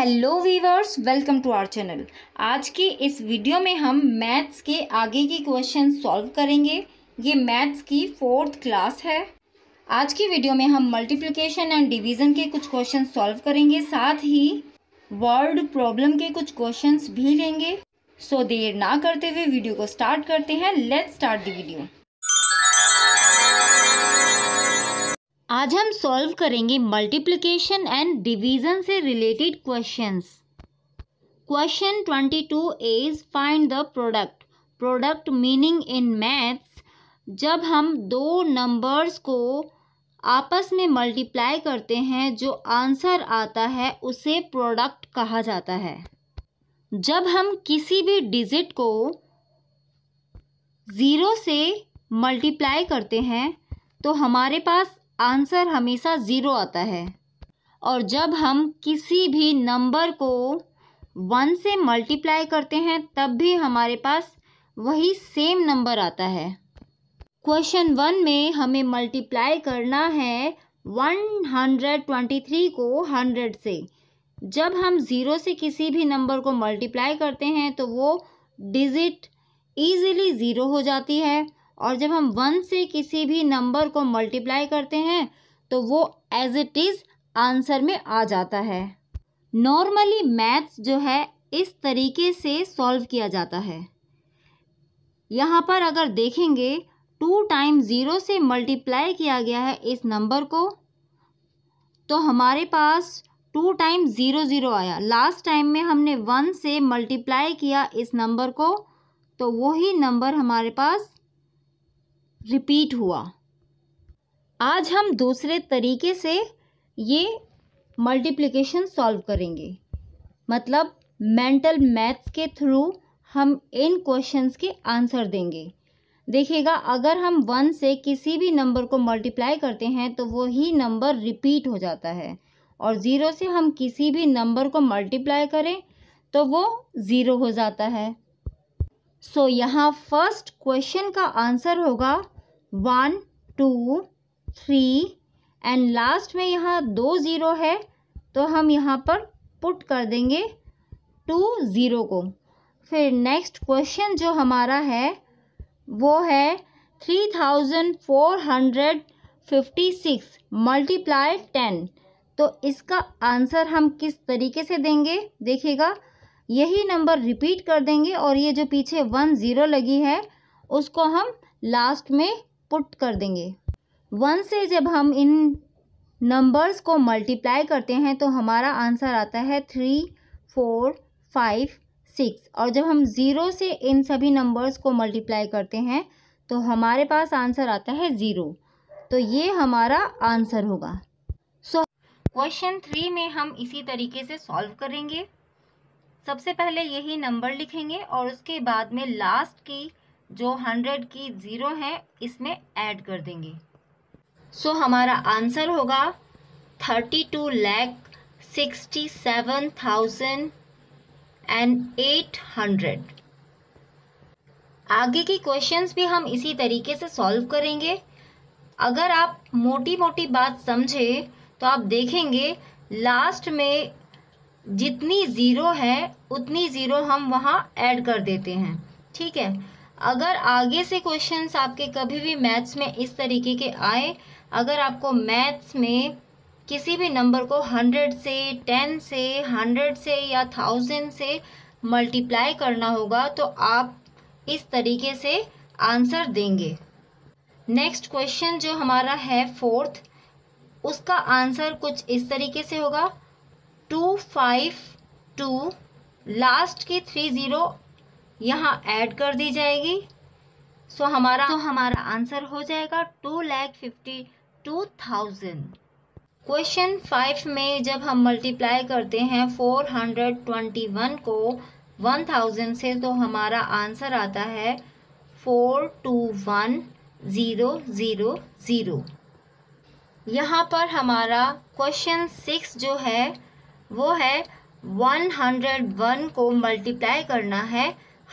Hello viewers welcome to our channel आज के इस वीडियो में हम मैथ्स के आगे के क्वेश्चन सॉल्व करेंगे ये मैथ्स की फोर्थ क्लास है आज की वीडियो में हम मल्टीप्लिकेशन एंड डिवीजन के कुछ क्वेश्चन सॉल्व करेंगे साथ ही वर्ड प्रॉब्लम के कुछ क्वेश्चन भी लेंगे सो so, देर ना करते हुए वीडियो को स्टार्ट करते हैं लेट्स स्टार्ट द वीडियो आज हम सॉल्व करेंगे मल्टीप्लिकेशन एंड डिवीजन से related questions. Question twenty two is find the product product meaning in maths जब हम दो नंबर्स को आपस में मल्टीप्लाई करते हैं जो आंसर आता है उसे प्रोडक्ट कहा जाता है जब हम किसी भी डिजिट को ज़ीरो से मल्टीप्लाई करते हैं तो हमारे पास आंसर हमेशा ज़ीरो आता है और जब हम किसी भी नंबर को वन से मल्टीप्लाई करते हैं तब भी हमारे पास वही सेम नंबर आता है क्वेश्चन वन में हमें मल्टीप्लाई करना है वन हंड्रेड ट्वेंटी थ्री को हंड्रेड से जब हम ज़ीरो से किसी भी नंबर को मल्टीप्लाई करते हैं तो वो डिजिट ईजिली ज़ीरो हो जाती है और जब हम वन से किसी भी नंबर को मल्टीप्लाई करते हैं तो वो एज इट इज़ आंसर में आ जाता है नॉर्मली मैथ्स जो है इस तरीके से सॉल्व किया जाता है यहाँ पर अगर देखेंगे टू टाइम ज़ीरो से मल्टीप्लाई किया गया है इस नंबर को तो हमारे पास टू टाइम ज़ीरो ज़ीरो आया लास्ट टाइम में हमने वन से मल्टीप्लाई किया इस नंबर को तो वही नंबर हमारे पास रिपीट हुआ आज हम दूसरे तरीके से ये मल्टीप्लिकेशन सॉल्व करेंगे मतलब मेंटल मैथ्स के थ्रू हम इन क्वेश्चंस के आंसर देंगे देखिएगा अगर हम वन से किसी भी नंबर को मल्टीप्लाई करते हैं तो वही नंबर रिपीट हो जाता है और ज़ीरो से हम किसी भी नंबर को मल्टीप्लाई करें तो वो ज़ीरो हो जाता है सो so, यहाँ फर्स्ट क्वेश्चन का आंसर होगा one two three and last में यहाँ दो ज़ीरो है तो हम यहाँ पर पुट कर देंगे टू ज़ीरो को फिर नेक्स्ट क्वेश्चन जो हमारा है वो है three thousand four hundred fifty six multiply ten तो इसका आंसर हम किस तरीके से देंगे देखिएगा यही नंबर रिपीट कर देंगे और ये जो पीछे वन ज़ीरो लगी है उसको हम लास्ट में पुट कर देंगे वन से जब हम इन नंबर्स को मल्टीप्लाई करते हैं तो हमारा आंसर आता है थ्री फोर फाइव सिक्स और जब हम ज़ीरो से इन सभी नंबर्स को मल्टीप्लाई करते हैं तो हमारे पास आंसर आता है ज़ीरो तो ये हमारा आंसर होगा सो क्वेश्चन थ्री में हम इसी तरीके से सॉल्व करेंगे सबसे पहले यही नंबर लिखेंगे और उसके बाद में लास्ट की जो हंड्रेड की ज़ीरो है इसमें ऐड कर देंगे सो so, हमारा आंसर होगा thirty two lakh sixty seven thousand and eight hundred आगे की क्वेश्चंस भी हम इसी तरीके से सॉल्व करेंगे अगर आप मोटी मोटी बात समझे तो आप देखेंगे लास्ट में जितनी ज़ीरो है उतनी ज़ीरो हम वहाँ ऐड कर देते हैं ठीक है अगर आगे से क्वेश्चंस आपके कभी भी मैथ्स में इस तरीके के आए अगर आपको मैथ्स में किसी भी नंबर को हंड्रेड से टेन से हंड्रेड से या थाउजेंड से मल्टीप्लाई करना होगा तो आप इस तरीके से आंसर देंगे नेक्स्ट क्वेश्चन जो हमारा है फोर्थ उसका आंसर कुछ इस तरीके से होगा टू फाइव टू लास्ट की थ्री ज़ीरो यहाँ ऐड कर दी जाएगी सो हमारा तो हमारा आंसर हो जाएगा two lakh fifty two thousand question five में जब हम मल्टीप्लाई करते हैं फोर हंड्रेड ट्वेंटी वन को वन थाउजेंड से तो हमारा आंसर आता है four two one zero zero zero यहाँ पर हमारा क्वेश्चन सिक्स जो है वो है 101 को मल्टीप्लाई करना है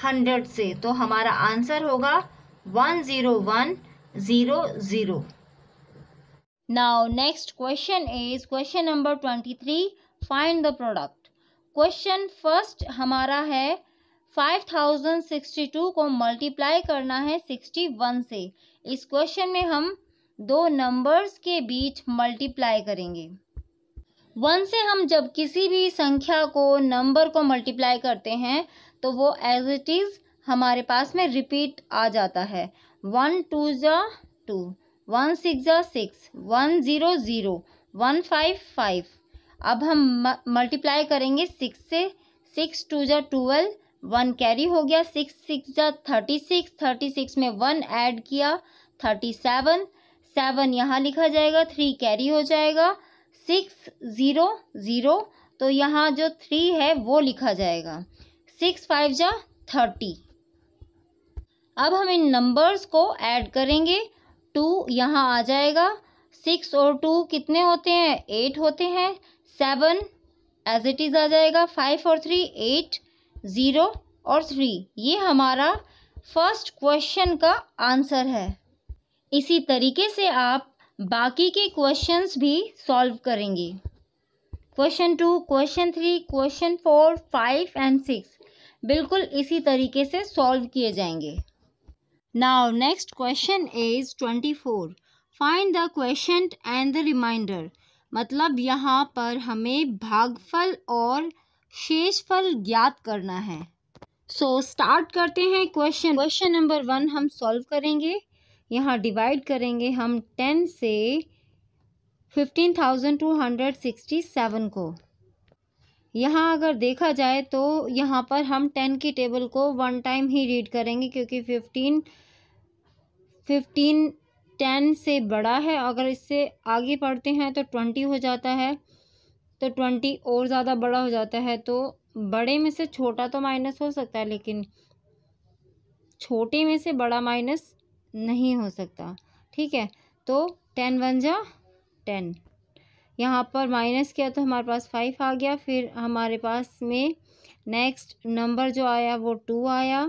100 से तो हमारा आंसर होगा 10100 now next question is question number 23 find the product question first हमारा है 5062 को मल्टीप्लाई करना है 61 से इस क्वेश्चन में हम दो नंबर्स के बीच मल्टीप्लाई करेंगे वन से हम जब किसी भी संख्या को नंबर को मल्टीप्लाई करते हैं तो वो एज इट इज़ हमारे पास में रिपीट आ जाता है वन टू ज़ा टू वन सिक्स ज़ा six one zero zero one five five अब हम मल्टीप्लाई करेंगे सिक्स से सिक्स टू ज़ा ट्वेल्व वन कैरी हो गया सिक्स सिक्स ज़ा थर्टी सिक्स थर्टी सिक्स में वन ऐड किया थर्टी सेवन सेवन यहाँ लिखा जाएगा थ्री कैरी हो जाएगा सिक्स ज़ीरो ज़ीरो तो यहाँ जो थ्री है वो लिखा जाएगा सिक्स फाइव जा थर्टी अब हम इन नंबर्स को ऐड करेंगे टू यहाँ आ जाएगा सिक्स और टू कितने होते हैं एट होते हैं सेवन एज इट इज़ आ जाएगा फाइव और थ्री एट ज़ीरो और थ्री ये हमारा फर्स्ट क्वेश्चन का आंसर है इसी तरीके से आप बाकी के क्वेश्चंस भी सॉल्व करेंगे question two question three question four five and six बिल्कुल इसी तरीके से सॉल्व किए जाएंगे now next question is twenty four find the question and the remainder मतलब यहाँ पर हमें भागफल और शेषफल ज्ञात करना है सो so, स्टार्ट करते हैं क्वेश्चन क्वेश्चन नंबर वन हम सॉल्व करेंगे यहाँ डिवाइड करेंगे हम टेन से fifteen thousand two hundred sixty seven को यहाँ अगर देखा जाए तो यहाँ पर हम टेन की टेबल को वन टाइम ही रीड करेंगे क्योंकि फिफ्टीन फिफ्टीन टेन से बड़ा है अगर इससे आगे पढ़ते हैं तो ट्वेंटी हो जाता है तो ट्वेंटी और ज़्यादा बड़ा हो जाता है तो बड़े में से छोटा तो माइनस हो सकता है लेकिन छोटे में से बड़ा माइनस नहीं हो सकता ठीक है तो टेन वन जा टेन यहाँ पर माइनस किया तो हमारे पास फाइव आ गया फिर हमारे पास में नेक्स्ट नंबर जो आया वो टू आया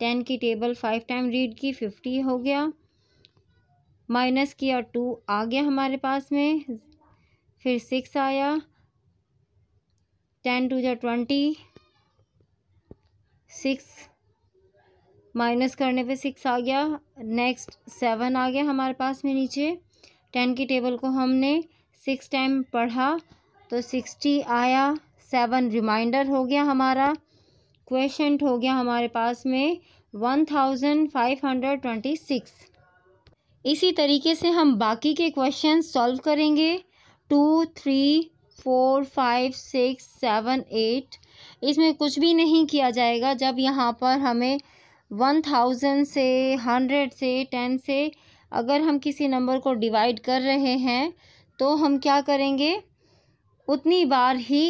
टेन की टेबल फाइव टाइम रीड की फिफ्टी हो गया माइनस किया टू आ गया हमारे पास में फिर सिक्स आया टेन टू जा ट्वेंटी सिक्स माइनस करने पे सिक्स आ गया नेक्स्ट सेवन आ गया हमारे पास में नीचे टेन की टेबल को हमने सिक्स टाइम पढ़ा तो सिक्सटी आया सेवन रिमाइंडर हो गया हमारा क्वेश्चन हो गया हमारे पास में one thousand five hundred twenty six इसी तरीके से हम बाकी के क्वेश्चन सॉल्व करेंगे two three four five six seven eight इसमें कुछ भी नहीं किया जाएगा जब यहाँ पर हमें वन थाउजेंड से हंड्रेड से टेन से अगर हम किसी नंबर को डिवाइड कर रहे हैं तो हम क्या करेंगे उतनी बार ही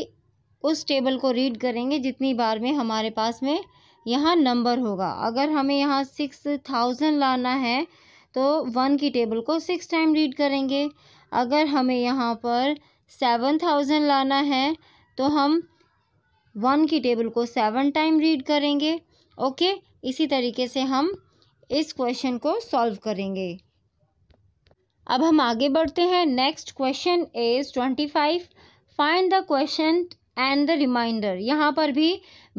उस टेबल को रीड करेंगे जितनी बार में हमारे पास में यहाँ नंबर होगा अगर हमें यहाँ सिक्स थाउजेंड लाना है तो वन की टेबल को सिक्स टाइम रीड करेंगे अगर हमें यहाँ पर सेवन थाउजेंड लाना है तो हम वन की टेबल को सेवन टाइम रीड करेंगे ओके इसी तरीके से हम इस क्वेश्चन को सॉल्व करेंगे अब हम आगे बढ़ते हैं next question is twenty five find the question and the remainder यहाँ पर भी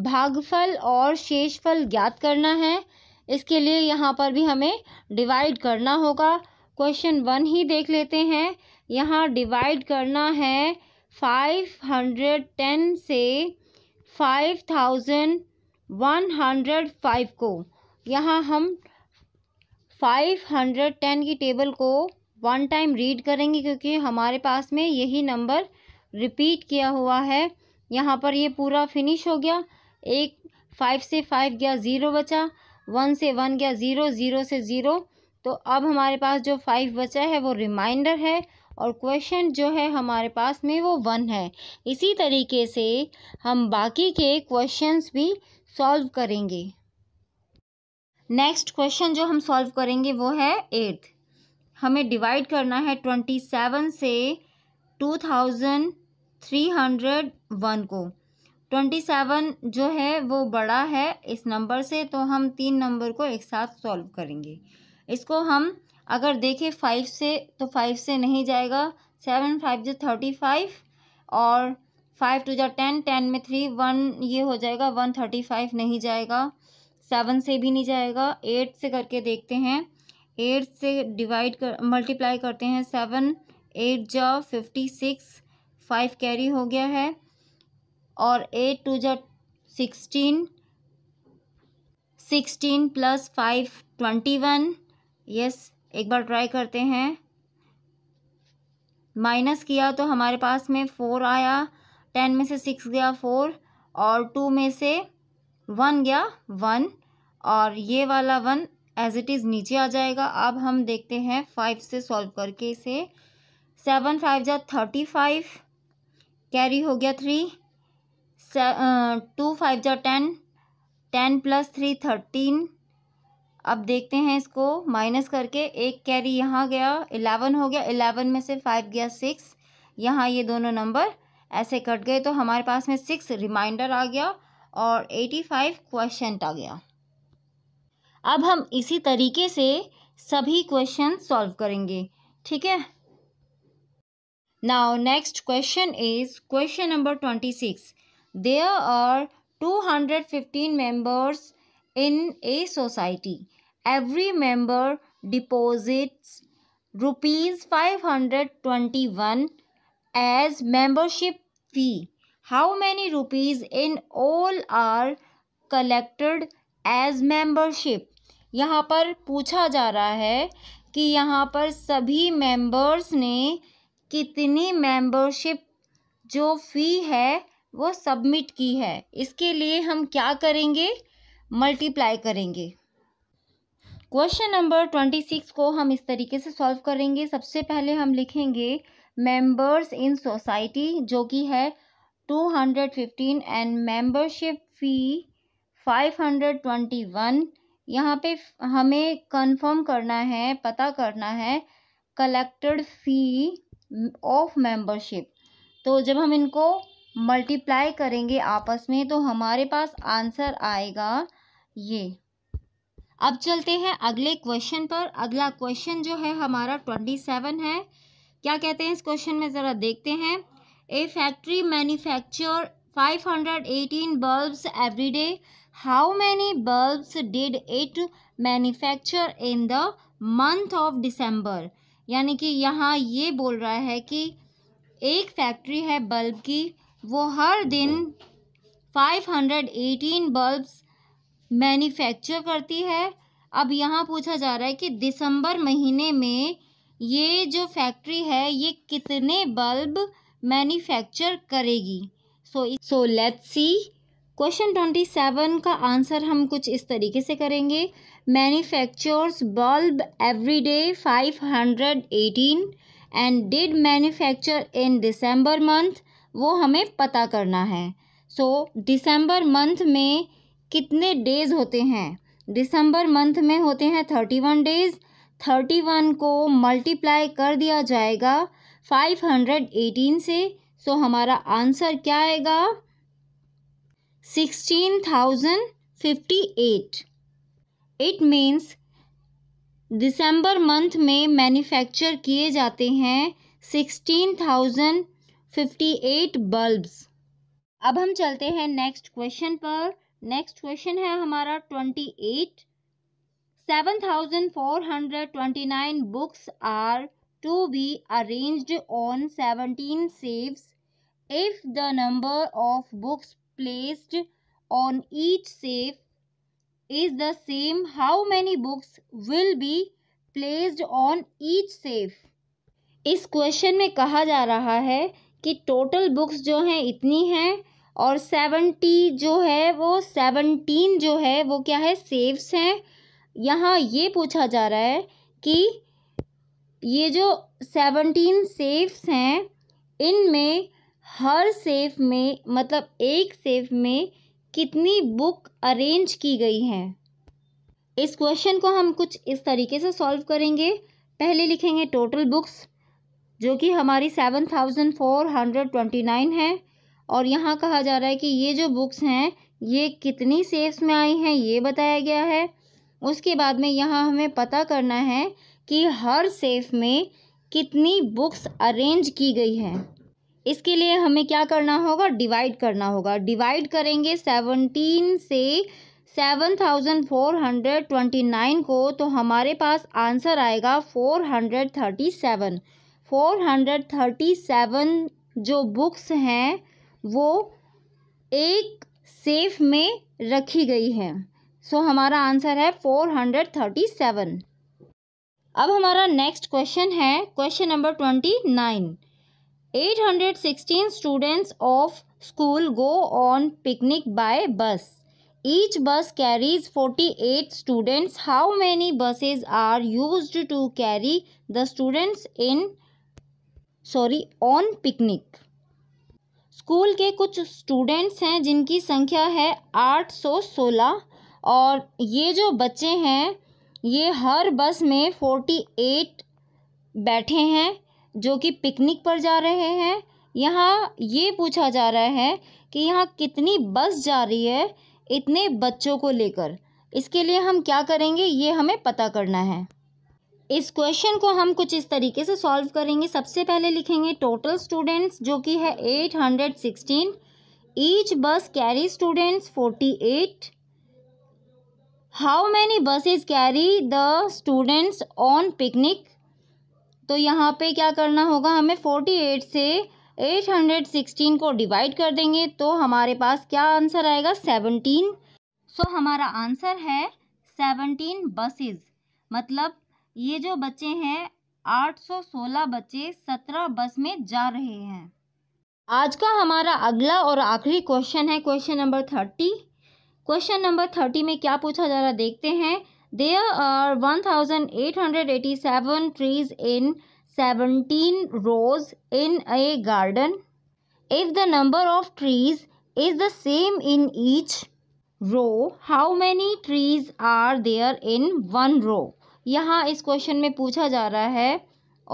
भागफल और शेषफल ज्ञात करना है इसके लिए यहाँ पर भी हमें डिवाइड करना होगा क्वेश्चन वन ही देख लेते हैं यहाँ डिवाइड करना है फाइव हंड्रेड टेन से five thousand one hundred five को यहाँ हम फाइव हंड्रेड टेन की टेबल को वन टाइम रीड करेंगे क्योंकि हमारे पास में यही नंबर रिपीट किया हुआ है यहाँ पर ये पूरा फिनिश हो गया एक फाइव से फाइव गया ज़ीरो बचा वन से वन गया ज़ीरो ज़ीरो से ज़ीरो तो अब हमारे पास जो फाइव बचा है वो रिमाइंडर है और क्वेश्चन जो है हमारे पास में वो वन है इसी तरीके से हम बाकी के क्वेश्चंस भी सॉल्व करेंगे नेक्स्ट क्वेश्चन जो हम सॉल्व करेंगे वो है एट्थ हमें डिवाइड करना है ट्वेंटी सेवन से two thousand three hundred one को ट्वेंटी सेवन जो है वो बड़ा है इस नंबर से तो हम तीन नंबर को एक साथ सॉल्व करेंगे इसको हम अगर देखें फाइव से तो फाइव से नहीं जाएगा सेवन फाइव जो थर्टी फाइव और फाइव टू जो टेन टेन में थ्री वन ये हो जाएगा वन थर्टी फाइव नहीं जाएगा सेवन से भी नहीं जाएगा एट से करके देखते हैं एट से डिवाइड कर मल्टीप्लाई करते हैं सेवन एट जो फिफ्टी सिक्स फाइव कैरी हो गया है और एट टू जो sixteen sixteen plus five twenty one yes एक बार ट्राई करते हैं माइनस किया तो हमारे पास में फोर आया टेन में से सिक्स गया फोर और टू में से वन गया वन और ये वाला वन एज इट इज़ नीचे आ जाएगा अब हम देखते हैं फाइव से सॉल्व करके इसे सेवन फाइव जा थर्टी फाइव कैरी हो गया थ्री टू फाइव जा ten ten plus three thirteen अब देखते हैं इसको माइनस करके एक कैरी यहाँ गया इलेवन हो गया इलेवन में से फाइव गया सिक्स यहाँ ये दोनों नंबर ऐसे कट गए तो हमारे पास में सिक्स रिमाइंडर आ गया और एटी फाइव क्वेश्चन आ गया अब हम इसी तरीके से सभी क्वेश्चन सॉल्व करेंगे ठीक है now next question is question number twenty six there are two hundred fifteen members in a society every member deposits rupees five hundred twenty one as membership fee. How many rupees in all are collected as membership? यहाँ पर पूछा जा रहा है कि यहाँ पर सभी मेंबर्स ने कितनी मेंबरशिप जो फ़ी है वो सबमिट की है इसके लिए हम क्या करेंगे मल्टीप्लाई करेंगे क्वेश्चन नंबर ट्वेंटी सिक्स को हम इस तरीके से सॉल्व करेंगे सबसे पहले हम लिखेंगे मेंबर्स इन सोसाइटी जो कि है two hundred fifteen and membership fee five hundred twenty one यहाँ पे हमें कंफर्म करना है पता करना है कलेक्टेड फ़ी ऑफ मेंबरशिप तो जब हम इनको मल्टीप्लाई करेंगे आपस में तो हमारे पास आंसर आएगा ये अब चलते हैं अगले क्वेश्चन पर अगला क्वेश्चन जो है हमारा ट्वेंटी सेवन है क्या कहते हैं इस क्वेश्चन में ज़रा देखते हैं a factory manufacture eighteen bulbs every day how many bulbs did it manufacture in the month of December यानी कि यहाँ ये बोल रहा है कि एक फैक्ट्री है बल्ब की वो हर दिन five hundred eighteen bulbs manufacture करती है अब यहाँ पूछा जा रहा है कि दिसंबर महीने में ये जो फैक्ट्री है ये कितने बल्ब मैन्युफैक्चर करेगी so so let's see question twenty seven का आंसर हम कुछ इस तरीके से करेंगे manufactures bulb every day five hundred eighteen and did manufacture in December month वो हमें पता करना है सो दिसंबर मंथ में कितने डेज़ होते हैं दिसंबर मंथ में होते हैं thirty one days thirty one को मल्टीप्लाई कर दिया जाएगा फाइव हंड्रेड एटीन से सो हमारा आंसर क्या आएगा sixteen thousand fifty eight it means December month में मैन्युफैक्चर किए जाते हैं sixteen thousand fifty eight bulbs अब हम चलते हैं नेक्स्ट क्वेश्चन पर नेक्स्ट क्वेश्चन है हमारा twenty eight 7,429 books are to be arranged on 17 safes if the number of books placed on each safe is the same how many books will be placed on each safe इस question में कहा जा रहा है कि total books जो हैं इतनी हैं और सेवेंटी जो है वो सेवनटीन जो है वो क्या है सेव्स हैं यहाँ ये पूछा जा रहा है कि ये जो सेवनटीन सेफ्स हैं इनमें हर सेफ में मतलब एक सेफ में कितनी बुक अरेंज की गई हैं इस क्वेश्चन को हम कुछ इस तरीके से सॉल्व करेंगे पहले लिखेंगे टोटल बुक्स जो कि हमारी seven thousand four hundred twenty nine है और यहाँ कहा जा रहा है कि ये जो बुक्स हैं ये कितनी सेफ्स में आई हैं ये बताया गया है उसके बाद में यहाँ हमें पता करना है कि हर सेफ में कितनी बुक्स अरेंज की गई हैं इसके लिए हमें क्या करना होगा डिवाइड करना होगा डिवाइड करेंगे सेवनटीन से seven thousand four hundred twenty nine को तो हमारे पास आंसर आएगा four hundred thirty seven four hundred thirty seven जो बुक्स हैं वो एक सेफ में रखी गई हैं सो so, हमारा आंसर है फोर हंड्रेड थर्टी सेवन अब हमारा नेक्स्ट क्वेश्चन है question number twenty nine eight hundred sixteen students of school go on picnic by bus each bus carries forty eight students how many buses are use to carry the students in sorry on picnic school के कुछ students हैं जिनकी संख्या है आठ सौ सोलह और ये जो बच्चे हैं ये हर बस में फोर्टी एट बैठे हैं जो कि पिकनिक पर जा रहे हैं यहाँ ये पूछा जा रहा है कि यहाँ कितनी बस जा रही है इतने बच्चों को लेकर इसके लिए हम क्या करेंगे ये हमें पता करना है इस क्वेश्चन को हम कुछ इस तरीके से सॉल्व करेंगे सबसे पहले लिखेंगे टोटल स्टूडेंट्स जो कि है eight hundred sixteen each bus carry students forty eight how many buses carry the students on picnic तो यहाँ पे क्या करना होगा हमें फोर्टी एट से एट हंड्रेड सिक्सटीन को डिवाइड कर देंगे तो हमारे पास क्या आंसर आएगा सेवनटीन सो so, हमारा आंसर है सेवनटीन बसेस मतलब ये जो बच्चे हैं आठ सौ सोलह बच्चे सत्रह बस में जा रहे हैं आज का हमारा अगला और आखिरी क्वेश्चन है question number thirty question number thirty में क्या पूछा जा रहा देखते हैं there are one thousand eight hundred eighty seven trees in seventeen rows in a garden if the number of trees is the same in each row how many trees are there in one row यहाँ इस question में पूछा जा रहा है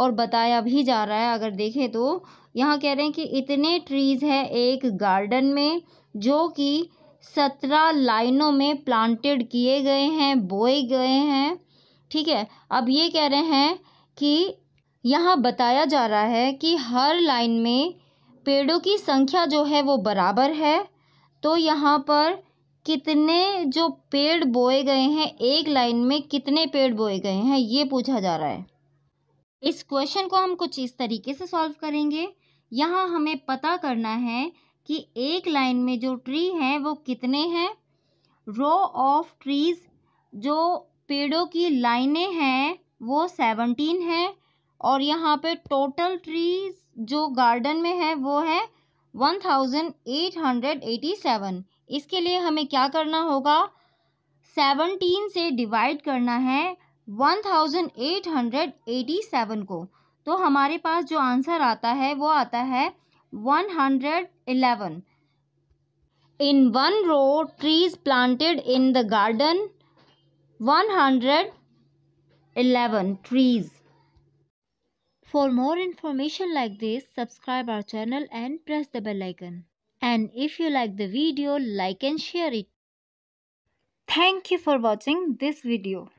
और बताया भी जा रहा है अगर देखें तो यहाँ कह रहे हैं कि इतने ट्रीज़ हैं एक गार्डन में जो कि सत्रह लाइनों में प्लांटेड किए गए हैं बोए गए हैं ठीक है अब ये कह रहे हैं कि यहाँ बताया जा रहा है कि हर लाइन में पेड़ों की संख्या जो है वो बराबर है तो यहाँ पर कितने जो पेड़ बोए गए हैं एक लाइन में कितने पेड़ बोए गए हैं ये पूछा जा रहा है इस क्वेश्चन को हम कुछ इस तरीके से सॉल्व करेंगे यहाँ हमें पता करना है कि एक लाइन में जो ट्री हैं वो कितने हैं रो ऑफ ट्रीज़ जो पेड़ों की लाइनें हैं वो सेवनटीन हैं और यहाँ पे टोटल ट्रीज जो गार्डन में है वो है one thousand eight hundred eighty seven इसके लिए हमें क्या करना होगा सेवनटीन से डिवाइड करना है one thousand eight hundred eighty seven को तो हमारे पास जो आंसर आता है वो आता है one hundred 11 in one row trees planted in the garden 111 trees for more information like this subscribe our channel and press the bell icon and if you like the video like and share it thank you for watching this video